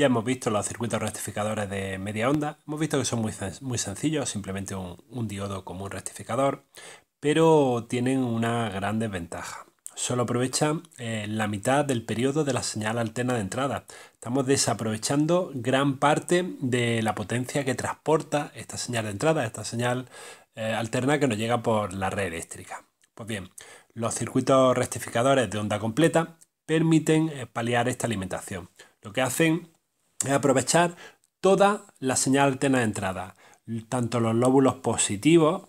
Ya hemos visto los circuitos rectificadores de media onda, hemos visto que son muy, muy sencillos, simplemente un, diodo como un rectificador, pero tienen una gran desventaja. Solo aprovechan eh, la mitad del periodo de la señal alterna de entrada. Estamos desaprovechando gran parte de la potencia que transporta esta señal de entrada, esta señal eh, alterna que nos llega por la red eléctrica. Pues bien, los circuitos rectificadores de onda completa permiten eh, paliar esta alimentación. Lo que hacen aprovechar toda la señal tena de entrada, tanto los lóbulos positivos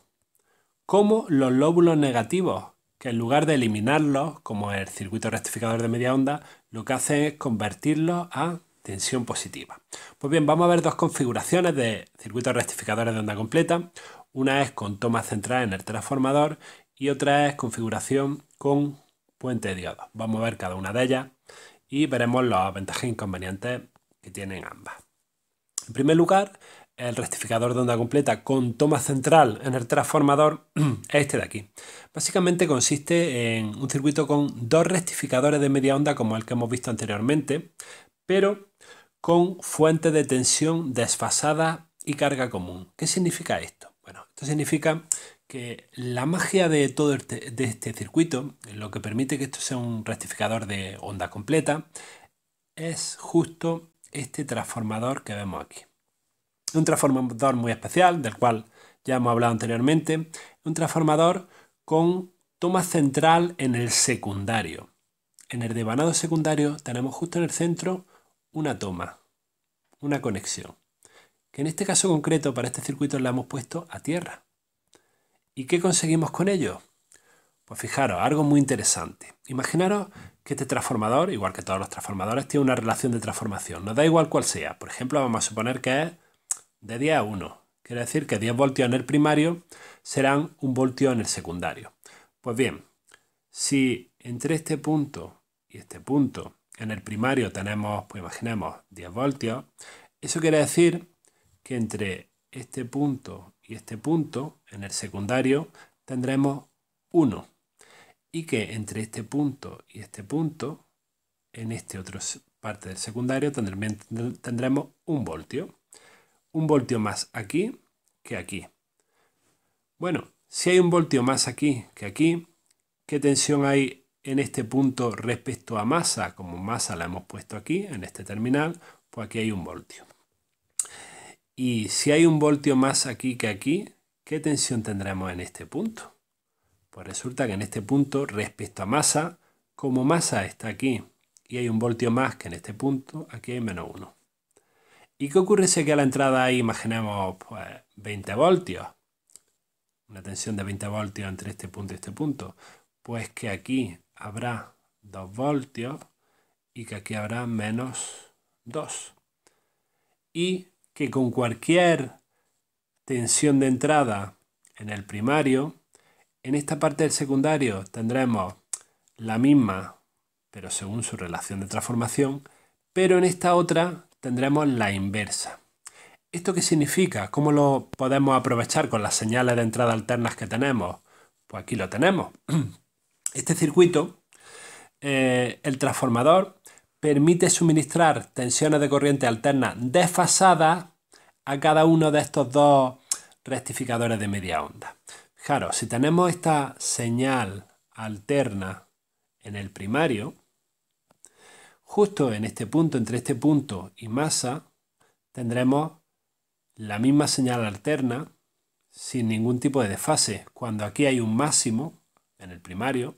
como los lóbulos negativos, que en lugar de eliminarlos, como el circuito rectificador de media onda, lo que hace es convertirlos a tensión positiva. Pues bien, vamos a ver dos configuraciones de circuitos rectificadores de onda completa. Una es con toma central en el transformador y otra es configuración con puente de diodo. Vamos a ver cada una de ellas y veremos los ventajas e inconvenientes que tienen ambas. En primer lugar, el rectificador de onda completa con toma central en el transformador es este de aquí. Básicamente consiste en un circuito con dos rectificadores de media onda como el que hemos visto anteriormente, pero con fuente de tensión desfasada y carga común. ¿Qué significa esto? Bueno, esto significa que la magia de todo este, este circuito, lo que permite que esto sea un rectificador de onda completa, es justo este transformador que vemos aquí. Un transformador muy especial, del cual ya hemos hablado anteriormente, un transformador con toma central en el secundario. En el devanado secundario tenemos justo en el centro una toma, una conexión, que en este caso concreto para este circuito la hemos puesto a tierra. ¿Y qué conseguimos con ello? Pues fijaros, algo muy interesante. Imaginaros que este transformador, igual que todos los transformadores, tiene una relación de transformación. Nos da igual cuál sea. Por ejemplo, vamos a suponer que es de 10 a 1. Quiere decir que 10 voltios en el primario serán 1 voltio en el secundario. Pues bien, si entre este punto y este punto en el primario tenemos, pues imaginemos, 10 voltios, eso quiere decir que entre este punto y este punto en el secundario tendremos 1 y que entre este punto y este punto, en este otro parte del secundario, tendremos un voltio. Un voltio más aquí que aquí. Bueno, si hay un voltio más aquí que aquí, ¿qué tensión hay en este punto respecto a masa? Como masa la hemos puesto aquí, en este terminal, pues aquí hay un voltio. Y si hay un voltio más aquí que aquí, ¿qué tensión tendremos en este punto? Pues resulta que en este punto, respecto a masa, como masa está aquí y hay un voltio más que en este punto, aquí hay menos 1. ¿Y qué ocurre si que a la entrada hay, imaginemos, 20 pues, voltios? Una tensión de 20 voltios entre este punto y este punto. Pues que aquí habrá 2 voltios y que aquí habrá menos 2. Y que con cualquier tensión de entrada en el primario, en esta parte del secundario tendremos la misma, pero según su relación de transformación, pero en esta otra tendremos la inversa. ¿Esto qué significa? ¿Cómo lo podemos aprovechar con las señales de entrada alternas que tenemos? Pues aquí lo tenemos. Este circuito, eh, el transformador, permite suministrar tensiones de corriente alterna desfasadas a cada uno de estos dos rectificadores de media onda. Claro, si tenemos esta señal alterna en el primario, justo en este punto, entre este punto y masa, tendremos la misma señal alterna sin ningún tipo de desfase. Cuando aquí hay un máximo en el primario,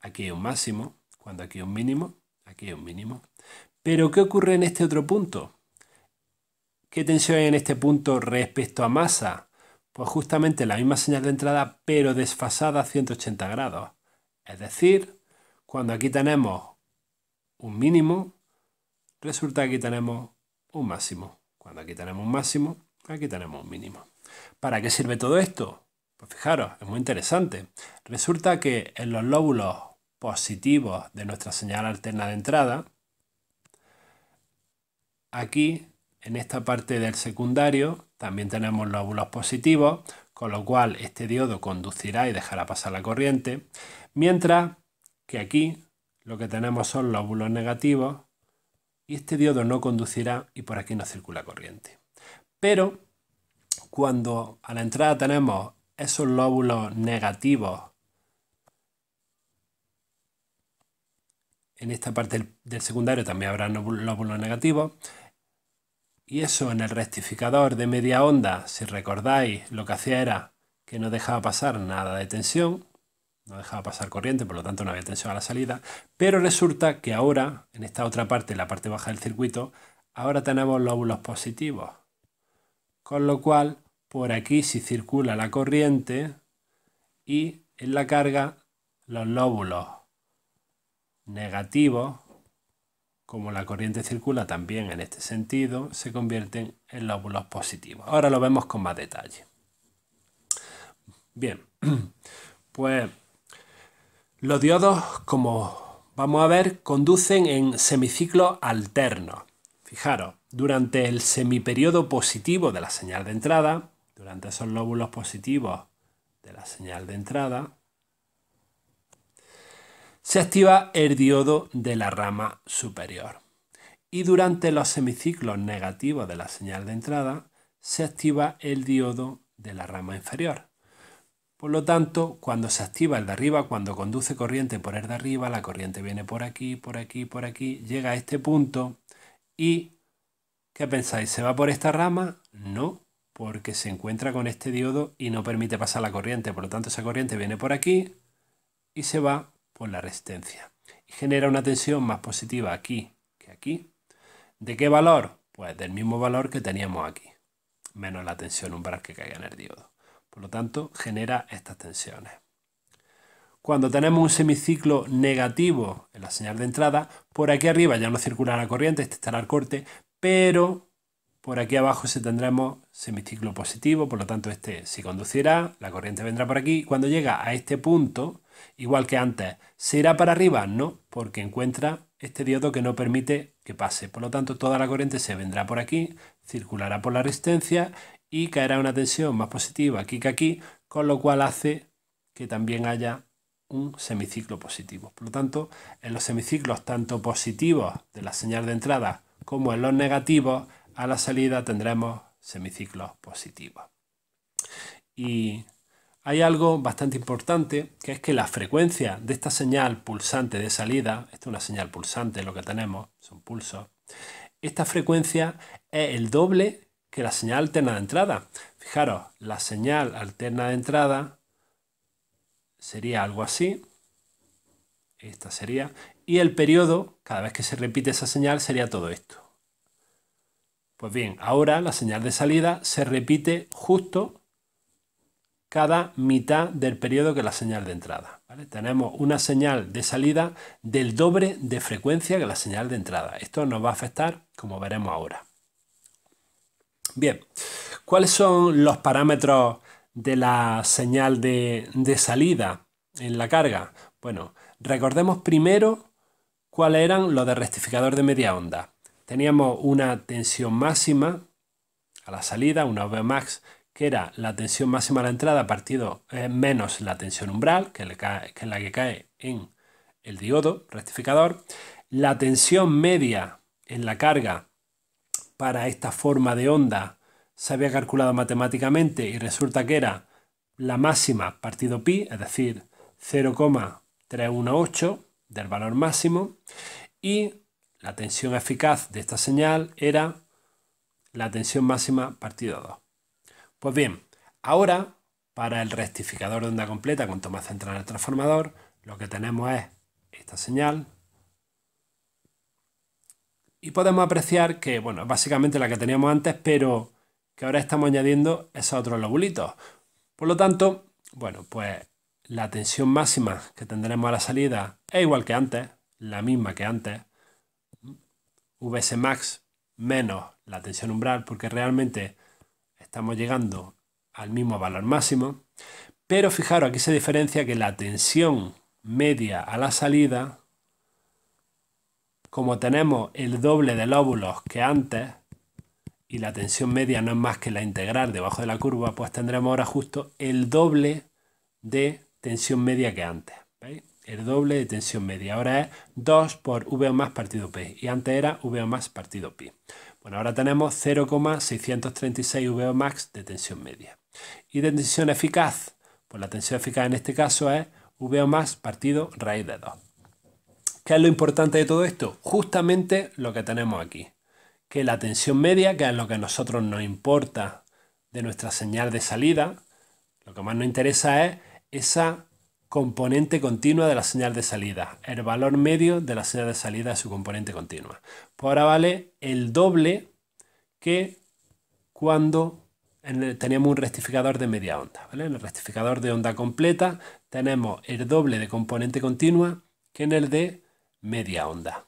aquí hay un máximo, cuando aquí hay un mínimo, aquí hay un mínimo. Pero ¿qué ocurre en este otro punto? ¿Qué tensión hay en este punto respecto a masa? Pues justamente la misma señal de entrada, pero desfasada a 180 grados. Es decir, cuando aquí tenemos un mínimo, resulta que aquí tenemos un máximo. Cuando aquí tenemos un máximo, aquí tenemos un mínimo. ¿Para qué sirve todo esto? Pues fijaros, es muy interesante. Resulta que en los lóbulos positivos de nuestra señal alterna de entrada, aquí en esta parte del secundario también tenemos lóbulos positivos, con lo cual este diodo conducirá y dejará pasar la corriente, mientras que aquí lo que tenemos son lóbulos negativos y este diodo no conducirá y por aquí no circula corriente. Pero cuando a la entrada tenemos esos lóbulos negativos en esta parte del secundario también habrá lóbulos negativos. Y eso en el rectificador de media onda, si recordáis, lo que hacía era que no dejaba pasar nada de tensión, no dejaba pasar corriente, por lo tanto no había tensión a la salida, pero resulta que ahora, en esta otra parte, en la parte baja del circuito, ahora tenemos lóbulos positivos. Con lo cual, por aquí si circula la corriente y en la carga los lóbulos negativos como la corriente circula también en este sentido, se convierten en lóbulos positivos. Ahora lo vemos con más detalle. Bien, pues los diodos, como vamos a ver, conducen en semiciclos alterno Fijaros, durante el semiperiodo positivo de la señal de entrada, durante esos lóbulos positivos de la señal de entrada, se activa el diodo de la rama superior. Y durante los semiciclos negativos de la señal de entrada, se activa el diodo de la rama inferior. Por lo tanto, cuando se activa el de arriba, cuando conduce corriente por el de arriba, la corriente viene por aquí, por aquí, por aquí, llega a este punto y, ¿qué pensáis? ¿Se va por esta rama? No, porque se encuentra con este diodo y no permite pasar la corriente. Por lo tanto, esa corriente viene por aquí y se va la resistencia. Y genera una tensión más positiva aquí que aquí. ¿De qué valor? Pues del mismo valor que teníamos aquí, menos la tensión umbral que caiga en el diodo. Por lo tanto, genera estas tensiones. Cuando tenemos un semiciclo negativo en la señal de entrada, por aquí arriba ya no circula la corriente, este estará el corte, pero por aquí abajo se tendremos semiciclo positivo, por lo tanto este se conducirá, la corriente vendrá por aquí. Cuando llega a este punto, igual que antes. Se irá para arriba, no, porque encuentra este diodo que no permite que pase. Por lo tanto, toda la corriente se vendrá por aquí, circulará por la resistencia y caerá una tensión más positiva aquí que aquí, con lo cual hace que también haya un semiciclo positivo. Por lo tanto, en los semiciclos tanto positivos de la señal de entrada como en los negativos, a la salida tendremos semiciclos positivos. Y hay algo bastante importante, que es que la frecuencia de esta señal pulsante de salida, esta es una señal pulsante, lo que tenemos son pulsos, esta frecuencia es el doble que la señal alterna de entrada. Fijaros, la señal alterna de entrada sería algo así, esta sería, y el periodo, cada vez que se repite esa señal, sería todo esto. Pues bien, ahora la señal de salida se repite justo cada mitad del periodo que la señal de entrada. Tenemos una señal de salida del doble de frecuencia que la señal de entrada. Esto nos va a afectar, como veremos ahora. Bien, ¿cuáles son los parámetros de la señal de, de salida en la carga? Bueno, recordemos primero cuáles eran los de rectificador de media onda. Teníamos una tensión máxima a la salida, una Vmax que era la tensión máxima a la entrada partido eh, menos la tensión umbral, que, que es la que cae en el diodo rectificador, la tensión media en la carga para esta forma de onda se había calculado matemáticamente y resulta que era la máxima partido pi, es decir, 0,318 del valor máximo, y la tensión eficaz de esta señal era la tensión máxima partido 2. Pues bien, ahora para el rectificador de onda completa con toma central el transformador, lo que tenemos es esta señal. Y podemos apreciar que, bueno, básicamente la que teníamos antes, pero que ahora estamos añadiendo esos otros lobulitos. Por lo tanto, bueno, pues la tensión máxima que tendremos a la salida es igual que antes, la misma que antes. VS max menos la tensión umbral, porque realmente Estamos llegando al mismo valor máximo, pero fijaros, aquí se diferencia que la tensión media a la salida, como tenemos el doble de lóbulos que antes, y la tensión media no es más que la integral debajo de la curva, pues tendremos ahora justo el doble de tensión media que antes. ¿veis? El doble de tensión media. Ahora es 2 por V más partido P y antes era V más partido Pi. Bueno, ahora tenemos 0,636 VO max de tensión media. ¿Y de tensión eficaz? Pues la tensión eficaz en este caso es VO partido raíz de 2. ¿Qué es lo importante de todo esto? Justamente lo que tenemos aquí. Que la tensión media, que es lo que a nosotros nos importa de nuestra señal de salida, lo que más nos interesa es esa componente continua de la señal de salida, el valor medio de la señal de salida de su componente continua. ahora vale el doble que cuando teníamos un rectificador de media onda. En el rectificador de onda completa tenemos el doble de componente continua que en el de media onda.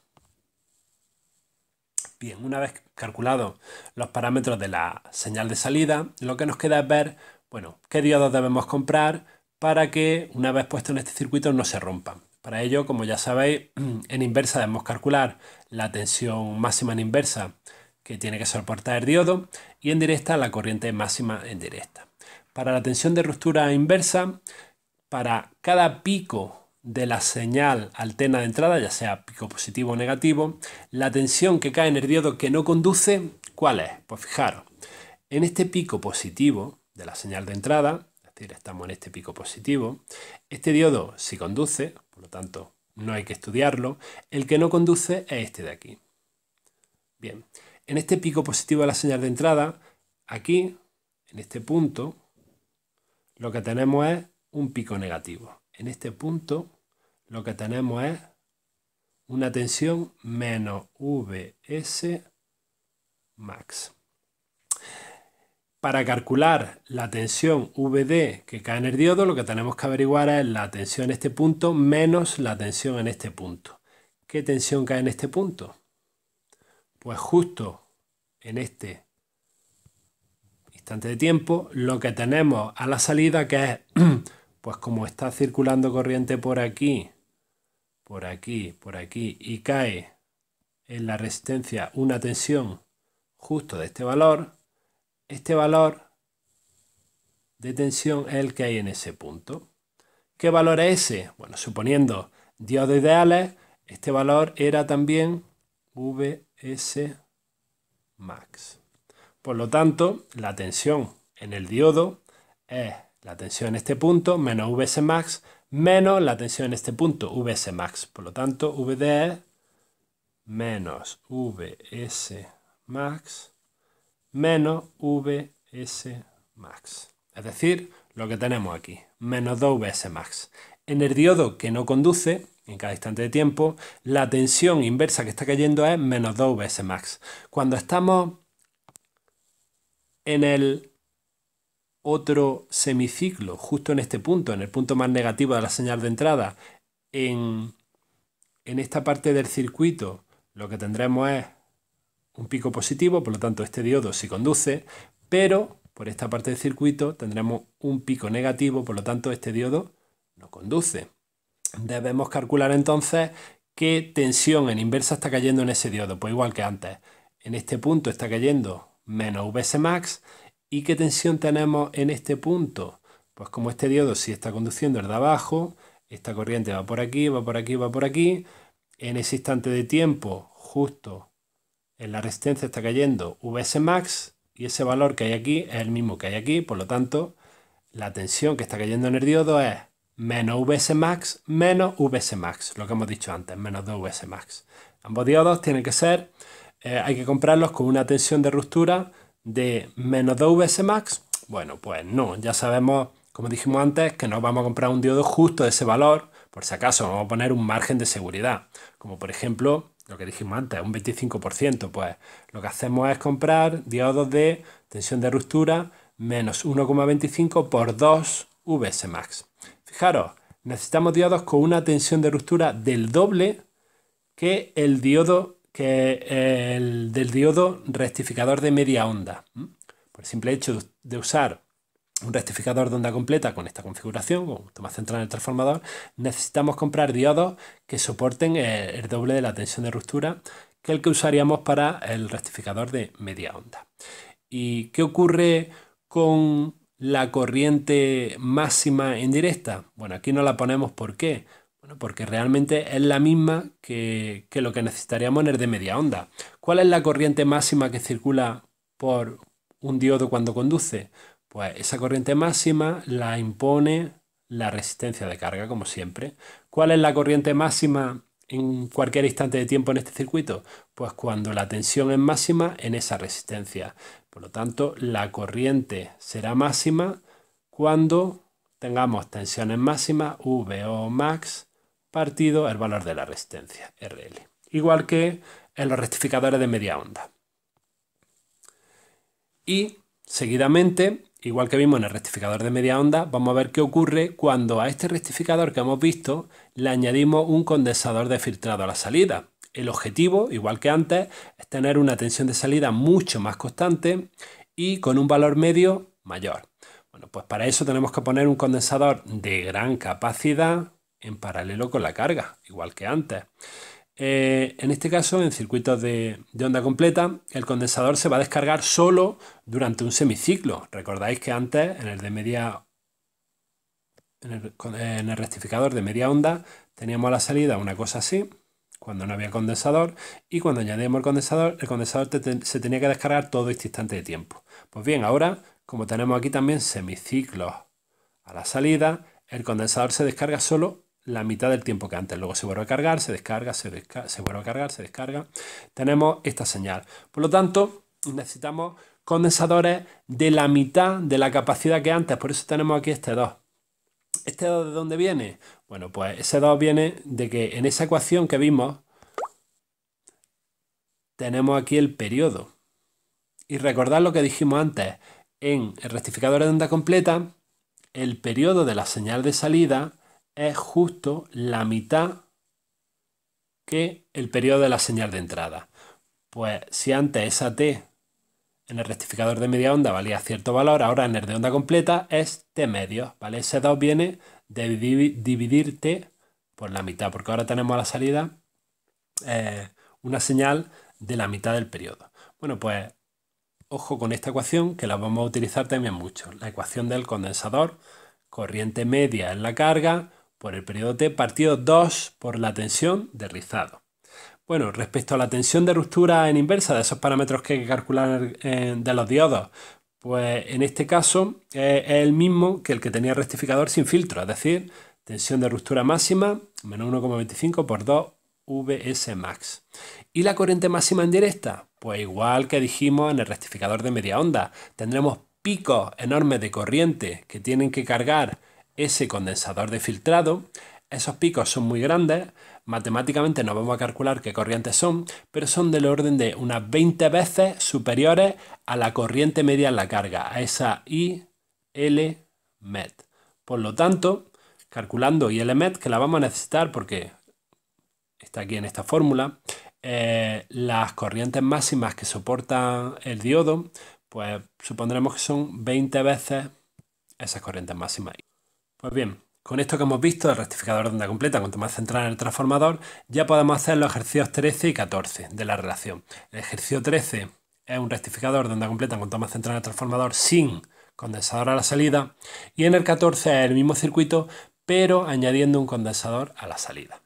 Bien, una vez calculados los parámetros de la señal de salida, lo que nos queda es ver, bueno, qué diodos debemos comprar, para que una vez puesto en este circuito no se rompa. Para ello, como ya sabéis, en inversa debemos calcular la tensión máxima en inversa que tiene que soportar el diodo y en directa la corriente máxima en directa. Para la tensión de ruptura inversa, para cada pico de la señal alterna de entrada, ya sea pico positivo o negativo, la tensión que cae en el diodo que no conduce, ¿cuál es? Pues fijaros, en este pico positivo de la señal de entrada, estamos en este pico positivo. Este diodo sí conduce, por lo tanto no hay que estudiarlo. El que no conduce es este de aquí. Bien, en este pico positivo de la señal de entrada, aquí, en este punto, lo que tenemos es un pico negativo. En este punto lo que tenemos es una tensión menos VS max. Para calcular la tensión VD que cae en el diodo, lo que tenemos que averiguar es la tensión en este punto menos la tensión en este punto. ¿Qué tensión cae en este punto? Pues justo en este instante de tiempo, lo que tenemos a la salida que es, pues como está circulando corriente por aquí, por aquí, por aquí, y cae en la resistencia una tensión justo de este valor, este valor de tensión es el que hay en ese punto. ¿Qué valor es ese? Bueno, suponiendo diodo ideales, este valor era también Vs max. Por lo tanto, la tensión en el diodo es la tensión en este punto menos Vs max menos la tensión en este punto Vs max. Por lo tanto, Vd menos Vs max menos VS max. Es decir, lo que tenemos aquí, menos 2VS max. En el diodo que no conduce, en cada instante de tiempo, la tensión inversa que está cayendo es menos 2VS max. Cuando estamos en el otro semiciclo, justo en este punto, en el punto más negativo de la señal de entrada, en, en esta parte del circuito lo que tendremos es un pico positivo, por lo tanto este diodo sí conduce, pero por esta parte del circuito tendremos un pico negativo, por lo tanto este diodo no conduce. Debemos calcular entonces qué tensión en inversa está cayendo en ese diodo, pues igual que antes. En este punto está cayendo menos Vs max y qué tensión tenemos en este punto. Pues como este diodo sí está conduciendo el de abajo, esta corriente va por aquí, va por aquí, va por aquí, en ese instante de tiempo justo la resistencia está cayendo VS max y ese valor que hay aquí es el mismo que hay aquí, por lo tanto, la tensión que está cayendo en el diodo es menos VS max menos VS max, lo que hemos dicho antes, menos 2VS max. Ambos diodos tienen que ser, eh, hay que comprarlos con una tensión de ruptura de menos 2VS max. Bueno, pues no, ya sabemos, como dijimos antes, que no vamos a comprar un diodo justo de ese valor, por si acaso vamos a poner un margen de seguridad, como por ejemplo lo que dijimos antes, un 25%, pues lo que hacemos es comprar diodos de tensión de ruptura menos 1,25 por 2 VS max. Fijaros, necesitamos diodos con una tensión de ruptura del doble que el diodo que el del diodo rectificador de media onda. Por el simple hecho de usar un rectificador de onda completa con esta configuración, con toma central en el transformador, necesitamos comprar diodos que soporten el, doble de la tensión de ruptura que el que usaríamos para el rectificador de media onda. ¿Y qué ocurre con la corriente máxima indirecta? Bueno, aquí no la ponemos ¿por Bueno, porque realmente es la misma que, que lo que necesitaríamos en el de media onda. ¿Cuál es la corriente máxima que circula por un diodo cuando conduce? Pues esa corriente máxima la impone la resistencia de carga, como siempre. ¿Cuál es la corriente máxima en cualquier instante de tiempo en este circuito? Pues cuando la tensión es máxima en esa resistencia. Por lo tanto, la corriente será máxima cuando tengamos en máxima, VO max partido el valor de la resistencia RL. Igual que en los rectificadores de media onda. Y seguidamente igual que vimos en el rectificador de media onda, vamos a ver qué ocurre cuando a este rectificador que hemos visto le añadimos un condensador de filtrado a la salida. El objetivo, igual que antes, es tener una tensión de salida mucho más constante y con un valor medio mayor. Bueno, pues para eso tenemos que poner un condensador de gran capacidad en paralelo con la carga, igual que antes. Eh, en este caso, en circuitos de, onda completa, el condensador se va a descargar solo durante un semiciclo. Recordáis que antes, en el de media. En el, rectificador de media onda, teníamos a la salida una cosa así, cuando no había condensador, y cuando añadíamos el condensador, el condensador se tenía que descargar todo este instante de tiempo. Pues bien, ahora, como tenemos aquí también semiciclos a la salida, el condensador se descarga solo la mitad del tiempo que antes. Luego se vuelve a cargar, se descarga, se, se vuelve a cargar, se descarga. Tenemos esta señal. Por lo tanto, necesitamos condensadores de la mitad de la capacidad que antes. Por eso tenemos aquí este 2. ¿Este 2 de dónde viene? Bueno, pues ese 2 viene de que en esa ecuación que vimos tenemos aquí el periodo. Y recordad lo que dijimos antes, en el rectificador de onda completa, el periodo de la señal de salida es justo la mitad que el periodo de la señal de entrada. Pues si antes esa T en el rectificador de media onda valía cierto valor, ahora en el de onda completa es T medio, ¿vale? Ese 2 viene de dividir T por la mitad, porque ahora tenemos a la salida eh, una señal de la mitad del periodo. Bueno, pues ojo con esta ecuación que la vamos a utilizar también mucho. La ecuación del condensador, corriente media en la carga por el periodo T partido 2 por la tensión de rizado. Bueno, respecto a la tensión de ruptura en inversa de esos parámetros que hay que calcular eh, de los diodos, pues en este caso eh, es el mismo que el que tenía el rectificador sin filtro, es decir, tensión de ruptura máxima menos 1,25 por 2 VS max. ¿Y la corriente máxima en directa? Pues igual que dijimos en el rectificador de media onda, tendremos picos enormes de corriente que tienen que cargar ese condensador de filtrado. Esos picos son muy grandes, matemáticamente no vamos a calcular qué corrientes son, pero son del orden de unas 20 veces superiores a la corriente media en la carga, a esa ILMET. Por lo tanto, calculando ILMET, que la vamos a necesitar porque está aquí en esta fórmula, eh, las corrientes máximas que soporta el diodo, pues supondremos que son 20 veces esas corrientes máximas. Pues bien, con esto que hemos visto el rectificador de onda completa cuanto más central en el transformador, ya podemos hacer los ejercicios 13 y 14 de la relación. El ejercicio 13 es un rectificador de onda completa con más central en el transformador sin condensador a la salida y en el 14 es el mismo circuito pero añadiendo un condensador a la salida.